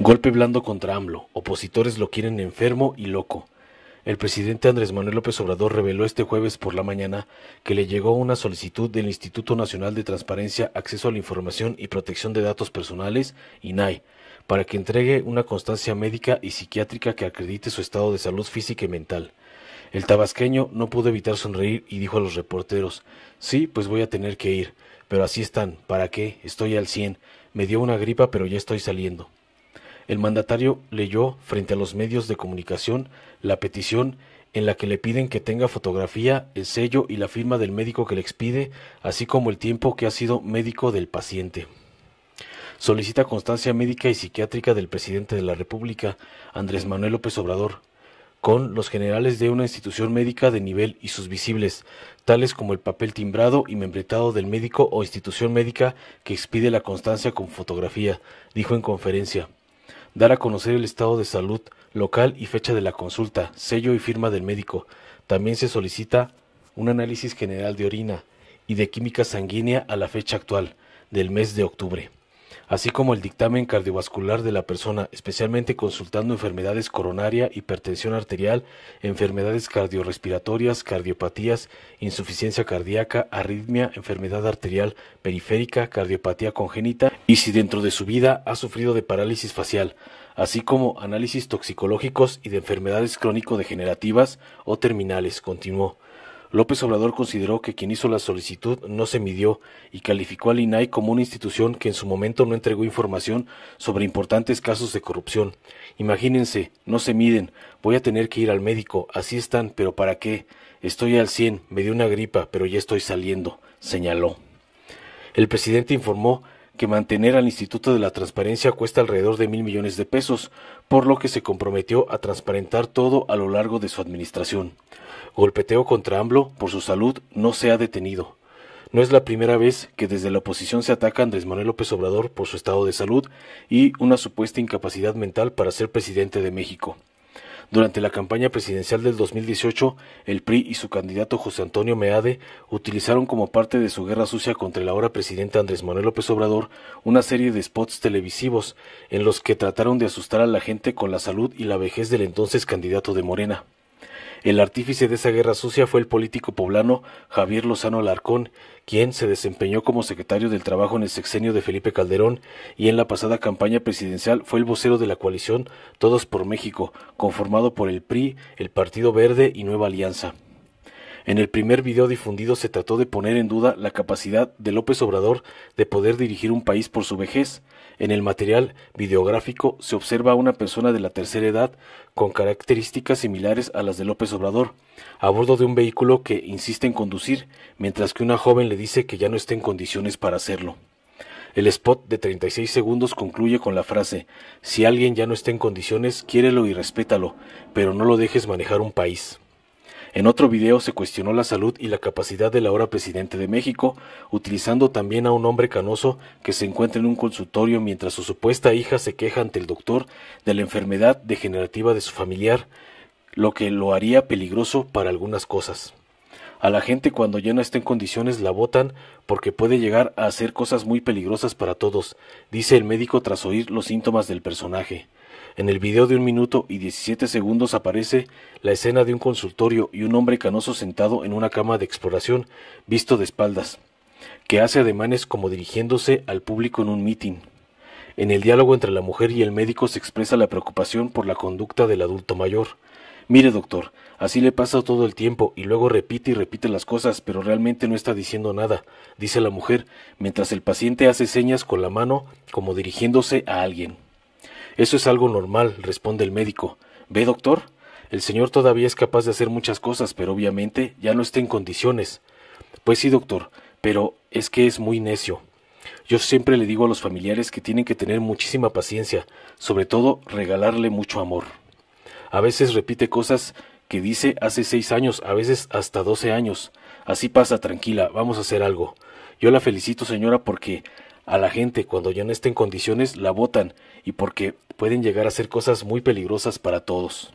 Golpe blando contra AMLO. Opositores lo quieren enfermo y loco. El presidente Andrés Manuel López Obrador reveló este jueves por la mañana que le llegó una solicitud del Instituto Nacional de Transparencia, Acceso a la Información y Protección de Datos Personales, INAI, para que entregue una constancia médica y psiquiátrica que acredite su estado de salud física y mental. El tabasqueño no pudo evitar sonreír y dijo a los reporteros, sí, pues voy a tener que ir, pero así están, ¿para qué? Estoy al cien, me dio una gripa pero ya estoy saliendo el mandatario leyó frente a los medios de comunicación la petición en la que le piden que tenga fotografía, el sello y la firma del médico que le expide, así como el tiempo que ha sido médico del paciente. Solicita constancia médica y psiquiátrica del presidente de la República, Andrés Manuel López Obrador, con los generales de una institución médica de nivel y sus visibles, tales como el papel timbrado y membretado del médico o institución médica que expide la constancia con fotografía, dijo en conferencia dar a conocer el estado de salud local y fecha de la consulta, sello y firma del médico. También se solicita un análisis general de orina y de química sanguínea a la fecha actual del mes de octubre así como el dictamen cardiovascular de la persona, especialmente consultando enfermedades coronaria, hipertensión arterial, enfermedades cardiorrespiratorias, cardiopatías, insuficiencia cardíaca, arritmia, enfermedad arterial periférica, cardiopatía congénita y si dentro de su vida ha sufrido de parálisis facial, así como análisis toxicológicos y de enfermedades crónico-degenerativas o terminales, continuó. López Obrador consideró que quien hizo la solicitud no se midió y calificó al INAI como una institución que en su momento no entregó información sobre importantes casos de corrupción. Imagínense, no se miden, voy a tener que ir al médico, así están, pero ¿para qué? Estoy al 100, me dio una gripa, pero ya estoy saliendo, señaló. El presidente informó que mantener al Instituto de la Transparencia cuesta alrededor de mil millones de pesos, por lo que se comprometió a transparentar todo a lo largo de su administración. Golpeteo contra AMLO por su salud no se ha detenido. No es la primera vez que desde la oposición se ataca a Andrés Manuel López Obrador por su estado de salud y una supuesta incapacidad mental para ser presidente de México. Durante la campaña presidencial del 2018, el PRI y su candidato José Antonio Meade utilizaron como parte de su guerra sucia contra el ahora presidente Andrés Manuel López Obrador una serie de spots televisivos en los que trataron de asustar a la gente con la salud y la vejez del entonces candidato de Morena. El artífice de esa guerra sucia fue el político poblano Javier Lozano Alarcón, quien se desempeñó como secretario del Trabajo en el sexenio de Felipe Calderón y en la pasada campaña presidencial fue el vocero de la coalición Todos por México, conformado por el PRI, el Partido Verde y Nueva Alianza. En el primer video difundido se trató de poner en duda la capacidad de López Obrador de poder dirigir un país por su vejez. En el material videográfico se observa a una persona de la tercera edad con características similares a las de López Obrador, a bordo de un vehículo que insiste en conducir, mientras que una joven le dice que ya no está en condiciones para hacerlo. El spot de 36 segundos concluye con la frase, si alguien ya no está en condiciones, quiérelo y respétalo, pero no lo dejes manejar un país. En otro video se cuestionó la salud y la capacidad del ahora presidente de México, utilizando también a un hombre canoso que se encuentra en un consultorio mientras su supuesta hija se queja ante el doctor de la enfermedad degenerativa de su familiar, lo que lo haría peligroso para algunas cosas. A la gente cuando ya no está en condiciones la votan porque puede llegar a hacer cosas muy peligrosas para todos, dice el médico tras oír los síntomas del personaje. En el video de un minuto y diecisiete segundos aparece la escena de un consultorio y un hombre canoso sentado en una cama de exploración, visto de espaldas, que hace ademanes como dirigiéndose al público en un mitin. En el diálogo entre la mujer y el médico se expresa la preocupación por la conducta del adulto mayor. Mire, doctor, así le pasa todo el tiempo y luego repite y repite las cosas, pero realmente no está diciendo nada, dice la mujer, mientras el paciente hace señas con la mano como dirigiéndose a alguien. Eso es algo normal, responde el médico. ¿Ve, doctor? El señor todavía es capaz de hacer muchas cosas, pero obviamente ya no está en condiciones. Pues sí, doctor, pero es que es muy necio. Yo siempre le digo a los familiares que tienen que tener muchísima paciencia, sobre todo regalarle mucho amor. A veces repite cosas que dice hace seis años, a veces hasta doce años. Así pasa, tranquila, vamos a hacer algo. Yo la felicito, señora, porque a la gente cuando ya no esté en condiciones la votan y porque pueden llegar a ser cosas muy peligrosas para todos.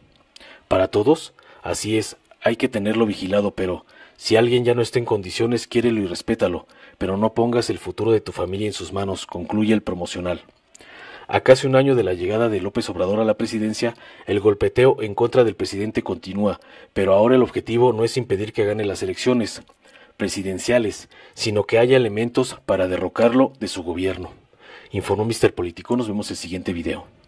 Para todos, así es, hay que tenerlo vigilado, pero si alguien ya no está en condiciones, quiérelo y respétalo, pero no pongas el futuro de tu familia en sus manos, concluye el promocional. A casi un año de la llegada de López Obrador a la presidencia, el golpeteo en contra del presidente continúa, pero ahora el objetivo no es impedir que gane las elecciones, presidenciales, sino que haya elementos para derrocarlo de su gobierno, informó Mr. Político. Nos vemos en el siguiente video.